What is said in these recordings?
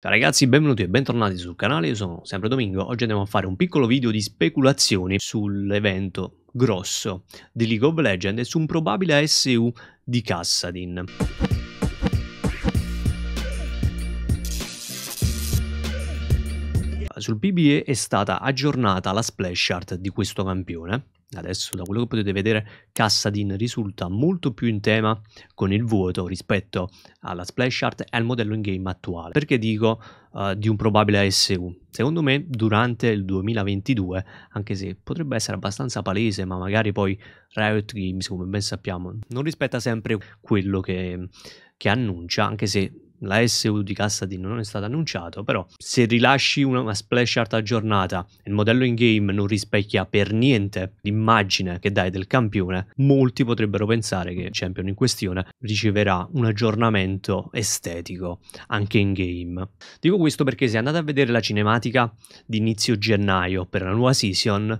Ciao ragazzi, benvenuti e bentornati sul canale, io sono sempre Domingo, oggi andiamo a fare un piccolo video di speculazioni sull'evento grosso di League of Legends e su un probabile ASU di Cassadin. Sul PBE è stata aggiornata la splash art di questo campione, Adesso, da quello che potete vedere, Cassadin risulta molto più in tema con il vuoto rispetto alla splash art e al modello in game attuale. Perché dico uh, di un probabile ASU? Secondo me, durante il 2022, anche se potrebbe essere abbastanza palese, ma magari poi Riot Games, come ben sappiamo, non rispetta sempre quello che, che annuncia, anche se la SU di cassa D non è stata annunciata, però se rilasci una, una splash art aggiornata e il modello in game non rispecchia per niente l'immagine che dai del campione, molti potrebbero pensare che il champion in questione riceverà un aggiornamento estetico anche in game. Dico questo perché se andate a vedere la cinematica di inizio gennaio per la nuova season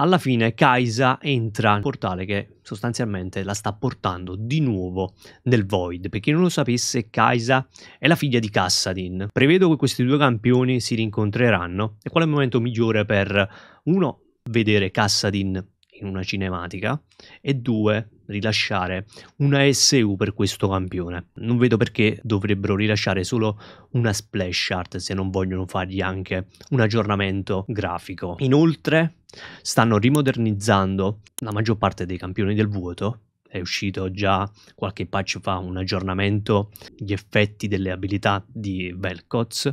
alla fine Kaisa entra nel portale che sostanzialmente la sta portando di nuovo nel Void. Per chi non lo sapesse, Kaisa è la figlia di Kassadin. Prevedo che questi due campioni si rincontreranno e qual è il momento migliore per uno vedere Kassadin in una cinematica e due, rilasciare una SU per questo campione. Non vedo perché dovrebbero rilasciare solo una splash art se non vogliono fargli anche un aggiornamento grafico. Inoltre stanno rimodernizzando la maggior parte dei campioni del vuoto è uscito già qualche patch fa un aggiornamento gli effetti delle abilità di Velcoz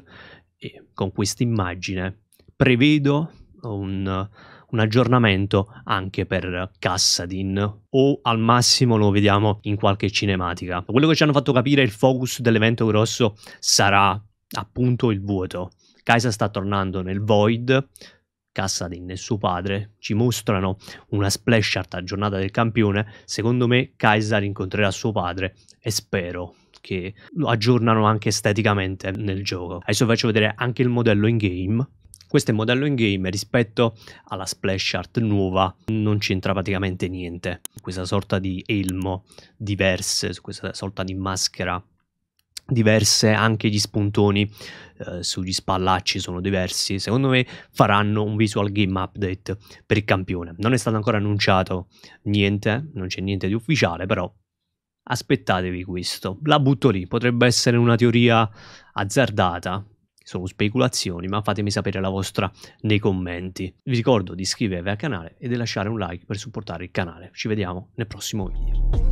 e con questa immagine prevedo un un aggiornamento anche per Cassadin o al massimo lo vediamo in qualche cinematica. Quello che ci hanno fatto capire il focus dell'evento grosso sarà appunto il vuoto. Kaisa sta tornando nel Void, Cassadin e suo padre ci mostrano una splash art aggiornata del campione. Secondo me Kaisa incontrerà suo padre e spero che lo aggiornano anche esteticamente nel gioco. Adesso vi faccio vedere anche il modello in game questo è il modello in game rispetto alla splash art nuova, non c'entra praticamente niente. Questa sorta di elmo diverse, questa sorta di maschera diverse, anche gli spuntoni eh, sugli spallacci sono diversi. Secondo me faranno un visual game update per il campione. Non è stato ancora annunciato niente, non c'è niente di ufficiale, però aspettatevi questo. La butto lì, potrebbe essere una teoria azzardata, sono speculazioni, ma fatemi sapere la vostra nei commenti. Vi ricordo di iscrivervi al canale e di lasciare un like per supportare il canale. Ci vediamo nel prossimo video.